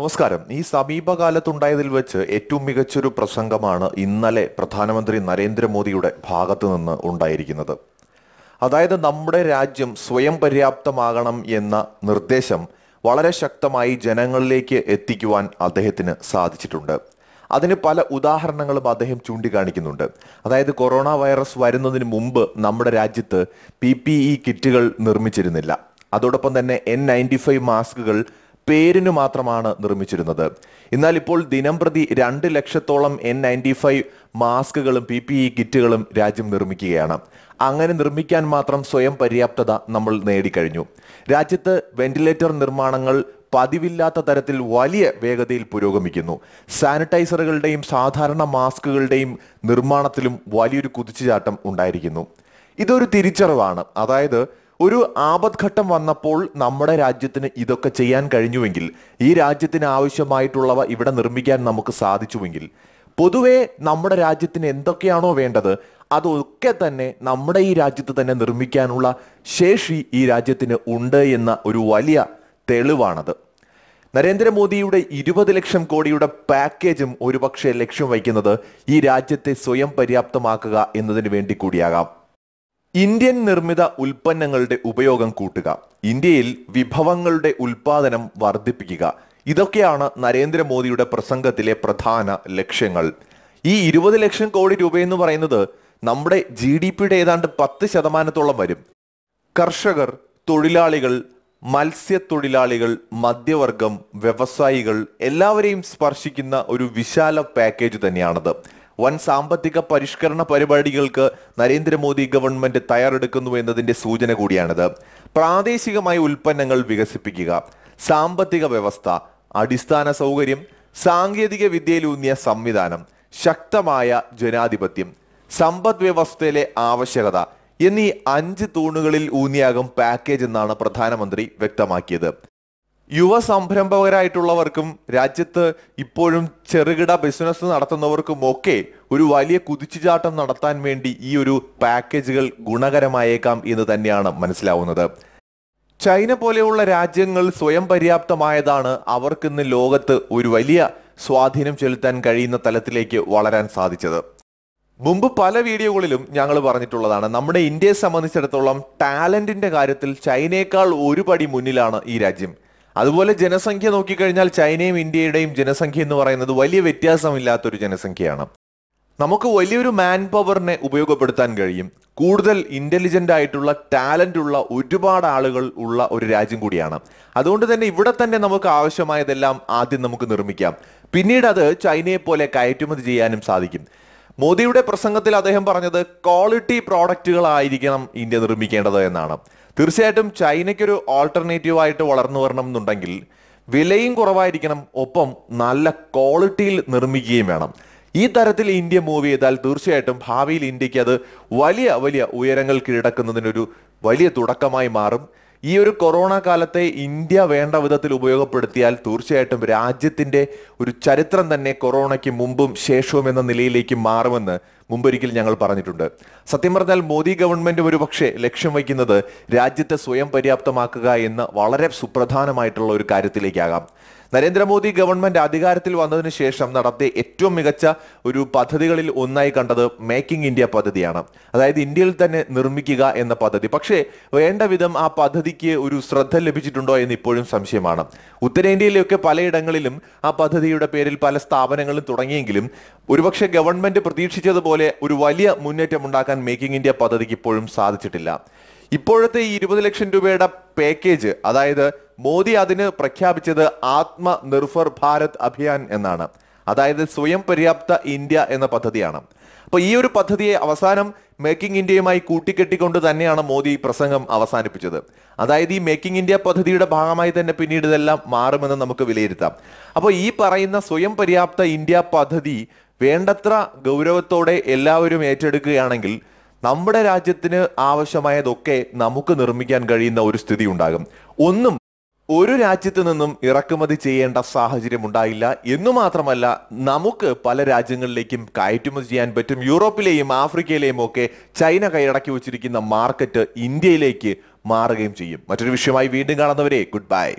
നമസ്കാരം ഈ സമീപകാലത്തുണ്ടായതിൽ വെച്ച് ഏറ്റവും മികച്ചൊരു പ്രസംഗമാണ് ഇന്നലെ പ്രധാനമന്ത്രി നരേന്ദ്രമോദിയുടെ ഭാഗത്തു നിന്ന് ഉണ്ടായിരിക്കുന്നത് അതായത് നമ്മുടെ രാജ്യം സ്വയം പര്യാപ്തമാകണം എന്ന നിർദ്ദേശം വളരെ ശക്തമായി ജനങ്ങളിലേക്ക് എത്തിക്കുവാൻ അദ്ദേഹത്തിന് സാധിച്ചിട്ടുണ്ട് അതിന് പല ഉദാഹരണങ്ങളും അദ്ദേഹം ചൂണ്ടിക്കാണിക്കുന്നുണ്ട് അതായത് കൊറോണ വൈറസ് വരുന്നതിന് മുമ്പ് നമ്മുടെ രാജ്യത്ത് പി കിറ്റുകൾ നിർമ്മിച്ചിരുന്നില്ല അതോടൊപ്പം തന്നെ എൻ നയൻറ്റി ഫൈവ് മാസ്കുകൾ പേരിനു മാത്രമാണ് നിർമ്മിച്ചിരുന്നത് എന്നാൽ ഇപ്പോൾ ദിനം പ്രതി രണ്ട് ലക്ഷത്തോളം എൻ നയൻറ്റി ഫൈവ് മാസ്കുകളും പി പി ഇ കിറ്റുകളും രാജ്യം നിർമ്മിക്കുകയാണ് അങ്ങനെ നിർമ്മിക്കാൻ മാത്രം സ്വയം പര്യാപ്തത നമ്മൾ നേടിക്കഴിഞ്ഞു രാജ്യത്ത് വെന്റിലേറ്റർ നിർമ്മാണങ്ങൾ പതിവില്ലാത്ത തരത്തിൽ വലിയ വേഗതയിൽ പുരോഗമിക്കുന്നു സാനിറ്റൈസറുകളുടെയും സാധാരണ മാസ്കുകളുടെയും നിർമ്മാണത്തിലും വലിയൊരു കുതിച്ചുചാട്ടം ഉണ്ടായിരിക്കുന്നു ഇതൊരു തിരിച്ചറിവാണ് അതായത് ഒരു ആപത്ഘട്ടം വന്നപ്പോൾ നമ്മുടെ രാജ്യത്തിന് ഇതൊക്കെ ചെയ്യാൻ കഴിഞ്ഞുവെങ്കിൽ ഈ രാജ്യത്തിന് ആവശ്യമായിട്ടുള്ളവ ഇവിടെ നിർമ്മിക്കാൻ നമുക്ക് സാധിച്ചുവെങ്കിൽ പൊതുവേ നമ്മുടെ രാജ്യത്തിന് എന്തൊക്കെയാണോ വേണ്ടത് അതൊക്കെ തന്നെ നമ്മുടെ ഈ രാജ്യത്ത് തന്നെ നിർമ്മിക്കാനുള്ള ശേഷി ഈ രാജ്യത്തിന് ഉണ്ട് എന്ന ഒരു വലിയ തെളിവാണത് നരേന്ദ്രമോദിയുടെ ഇരുപത് ലക്ഷം കോടിയുടെ പാക്കേജും ഒരുപക്ഷെ ലക്ഷ്യം വയ്ക്കുന്നത് ഈ രാജ്യത്തെ സ്വയം പര്യാപ്തമാക്കുക എന്നതിന് വേണ്ടി കൂടിയാകാം ഇന്ത്യൻ നിർമ്മിത ഉൽപ്പന്നങ്ങളുടെ ഉപയോഗം കൂട്ടുക ഇന്ത്യയിൽ വിഭവങ്ങളുടെ ഉൽപാദനം വർദ്ധിപ്പിക്കുക ഇതൊക്കെയാണ് നരേന്ദ്രമോദിയുടെ പ്രസംഗത്തിലെ പ്രധാന ലക്ഷ്യങ്ങൾ ഈ ഇരുപത് ലക്ഷം കോടി രൂപയെന്ന് പറയുന്നത് നമ്മുടെ ജി ഡി പിയുടെ ഏതാണ്ട് പത്ത് ശതമാനത്തോളം വരും കർഷകർ തൊഴിലാളികൾ മത്സ്യത്തൊഴിലാളികൾ മധ്യവർഗം വ്യവസായികൾ എല്ലാവരെയും സ്പർശിക്കുന്ന ഒരു വിശാല പാക്കേജ് തന്നെയാണത് വൻ സാമ്പത്തിക പരിഷ്കരണ പരിപാടികൾക്ക് നരേന്ദ്രമോദി ഗവൺമെന്റ് തയ്യാറെടുക്കുന്നു എന്നതിന്റെ സൂചന കൂടിയാണിത് പ്രാദേശികമായ ഉൽപ്പന്നങ്ങൾ വികസിപ്പിക്കുക സാമ്പത്തിക വ്യവസ്ഥ അടിസ്ഥാന സൗകര്യം സാങ്കേതിക വിദ്യയിലൂന്നിയ സംവിധാനം ശക്തമായ ജനാധിപത്യം സമ്പദ് വ്യവസ്ഥയിലെ ആവശ്യകത എന്നീ അഞ്ച് തൂണുകളിൽ ഊന്നിയാകും പാക്കേജ് എന്നാണ് പ്രധാനമന്ത്രി വ്യക്തമാക്കിയത് യുവ സംരംഭകരായിട്ടുള്ളവർക്കും രാജ്യത്ത് ഇപ്പോഴും ചെറുകിട ബിസിനസ് നടത്തുന്നവർക്കും ഒക്കെ ഒരു വലിയ കുതിച്ചുചാട്ടം നടത്താൻ വേണ്ടി ഈ ഒരു പാക്കേജുകൾ ഗുണകരമായേക്കാം എന്ന് തന്നെയാണ് മനസ്സിലാവുന്നത് ചൈന പോലെയുള്ള രാജ്യങ്ങൾ സ്വയം പര്യാപ്തമായതാണ് അവർക്കിന്ന് ലോകത്ത് ഒരു വലിയ സ്വാധീനം ചെലുത്താൻ കഴിയുന്ന തലത്തിലേക്ക് വളരാൻ സാധിച്ചത് മുമ്പ് പല വീഡിയോകളിലും ഞങ്ങൾ പറഞ്ഞിട്ടുള്ളതാണ് നമ്മുടെ ഇന്ത്യയെ സംബന്ധിച്ചിടത്തോളം ടാലന്റിന്റെ കാര്യത്തിൽ ചൈനയേക്കാൾ ഒരു പടി മുന്നിലാണ് ഈ രാജ്യം അതുപോലെ ജനസംഖ്യ നോക്കിക്കഴിഞ്ഞാൽ ചൈനയും ഇന്ത്യയുടെയും ജനസംഖ്യ എന്ന് പറയുന്നത് വലിയ വ്യത്യാസമില്ലാത്തൊരു ജനസംഖ്യയാണ് നമുക്ക് വലിയൊരു മാൻ പവറിനെ ഉപയോഗപ്പെടുത്താൻ കഴിയും കൂടുതൽ ഇൻ്റലിജൻ്റ് ആയിട്ടുള്ള ടാലൻ്റ് ഉള്ള ഒരുപാട് ആളുകൾ ഉള്ള ഒരു രാജ്യം കൂടിയാണ് അതുകൊണ്ട് തന്നെ ഇവിടെ തന്നെ നമുക്ക് ആവശ്യമായതെല്ലാം ആദ്യം നമുക്ക് നിർമ്മിക്കാം പിന്നീട് അത് ചൈനയെ പോലെ കയറ്റുമതി ചെയ്യാനും സാധിക്കും മോദിയുടെ പ്രസംഗത്തിൽ അദ്ദേഹം പറഞ്ഞത് ക്വാളിറ്റി പ്രോഡക്റ്റുകളായിരിക്കണം ഇന്ത്യ നിർമ്മിക്കേണ്ടത് എന്നാണ് തീർച്ചയായിട്ടും ചൈനയ്ക്കൊരു ആയിട്ട് വളർന്നു വരണം എന്നുണ്ടെങ്കിൽ വിലയും കുറവായിരിക്കണം ഒപ്പം നല്ല ക്വാളിറ്റിയിൽ നിർമ്മിക്കുകയും വേണം ഈ തരത്തിൽ ഇന്ത്യ മൂവ് ചെയ്താൽ തീർച്ചയായിട്ടും ഭാവിയിൽ ഇന്ത്യക്ക് അത് വലിയ വലിയ ഉയരങ്ങൾ കീഴടക്കുന്നതിനൊരു വലിയ തുടക്കമായി മാറും ഈ ഒരു കൊറോണ കാലത്തെ ഇന്ത്യ വേണ്ട വിധത്തിൽ ഉപയോഗപ്പെടുത്തിയാൽ തീർച്ചയായിട്ടും രാജ്യത്തിൻ്റെ ഒരു ചരിത്രം തന്നെ കൊറോണയ്ക്ക് മുമ്പും ശേഷവും എന്ന നിലയിലേക്ക് മാറുമെന്ന് മുമ്പൊരിക്കൽ ഞങ്ങൾ പറഞ്ഞിട്ടുണ്ട് സത്യം പറഞ്ഞാൽ മോദി ഗവൺമെന്റ് ഒരു പക്ഷേ ലക്ഷ്യം വയ്ക്കുന്നത് രാജ്യത്തെ സ്വയം പര്യാപ്തമാക്കുക എന്ന വളരെ സുപ്രധാനമായിട്ടുള്ള ഒരു കാര്യത്തിലേക്കാകാം നരേന്ദ്രമോദി ഗവൺമെന്റ് അധികാരത്തിൽ വന്നതിന് ശേഷം നടത്തിയ ഏറ്റവും മികച്ച ഒരു പദ്ധതികളിൽ ഒന്നായി കണ്ടത് മേക്കിംഗ് ഇന്ത്യ പദ്ധതിയാണ് അതായത് ഇന്ത്യയിൽ തന്നെ നിർമ്മിക്കുക എന്ന പദ്ധതി പക്ഷേ വേണ്ട വിധം ആ പദ്ധതിക്ക് ഒരു ശ്രദ്ധ ലഭിച്ചിട്ടുണ്ടോ എന്ന് ഇപ്പോഴും സംശയമാണ് ഉത്തരേന്ത്യയിലെയൊക്കെ പലയിടങ്ങളിലും ആ പദ്ധതിയുടെ പേരിൽ പല സ്ഥാപനങ്ങളും തുടങ്ങിയെങ്കിലും ഒരുപക്ഷെ ഗവൺമെന്റ് പ്രതീക്ഷിച്ചതുപോലെ ഒരു വലിയ മുന്നേറ്റം ഉണ്ടാക്കാൻ മേക്കിംഗ് ഇന്ത്യ പദ്ധതിക്ക് ഇപ്പോഴും സാധിച്ചിട്ടില്ല ഇപ്പോഴത്തെ ഈ ഇരുപത് ലക്ഷം രൂപയുടെ പാക്കേജ് അതായത് മോദി അതിന് പ്രഖ്യാപിച്ചത് നിർഭർ ഭാരത് അഭിയാൻ എന്നാണ് അതായത് സ്വയം പര്യാപ്ത ഇന്ത്യ എന്ന പദ്ധതിയാണ് അപ്പോൾ ഈ ഒരു പദ്ധതിയെ അവസാനം മേക്കിംഗ് ഇന്ത്യയുമായി കൂട്ടിക്കെട്ടിക്കൊണ്ട് തന്നെയാണ് മോദി ഈ പ്രസംഗം അവസാനിപ്പിച്ചത് അതായത് ഈ മേക്കിംഗ് ഇന്ത്യ പദ്ധതിയുടെ ഭാഗമായി തന്നെ പിന്നീട് ഇതെല്ലാം മാറുമെന്ന് നമുക്ക് വിലയിരുത്താം അപ്പോൾ ഈ പറയുന്ന സ്വയം പര്യാപ്ത ഇന്ത്യ പദ്ധതി വേണ്ടത്ര ഗൗരവത്തോടെ എല്ലാവരും ഏറ്റെടുക്കുകയാണെങ്കിൽ നമ്മുടെ രാജ്യത്തിന് ആവശ്യമായതൊക്കെ നമുക്ക് നിർമ്മിക്കാൻ കഴിയുന്ന ഒരു സ്ഥിതി ഉണ്ടാകും ഒന്നും ഒരു രാജ്യത്ത് നിന്നും ഇറക്കുമതി ചെയ്യേണ്ട സാഹചര്യം ഉണ്ടായില്ല എന്നു മാത്രമല്ല നമുക്ക് പല രാജ്യങ്ങളിലേക്കും കയറ്റുമതി ചെയ്യാൻ പറ്റും യൂറോപ്പിലെയും ആഫ്രിക്കയിലെയും ഒക്കെ ചൈന കൈയടക്കി വച്ചിരിക്കുന്ന മാർക്കറ്റ് ഇന്ത്യയിലേക്ക് മാറുകയും ചെയ്യും മറ്റൊരു വിഷയമായി വീണ്ടും കാണുന്നവരെ ഗുഡ് ബൈ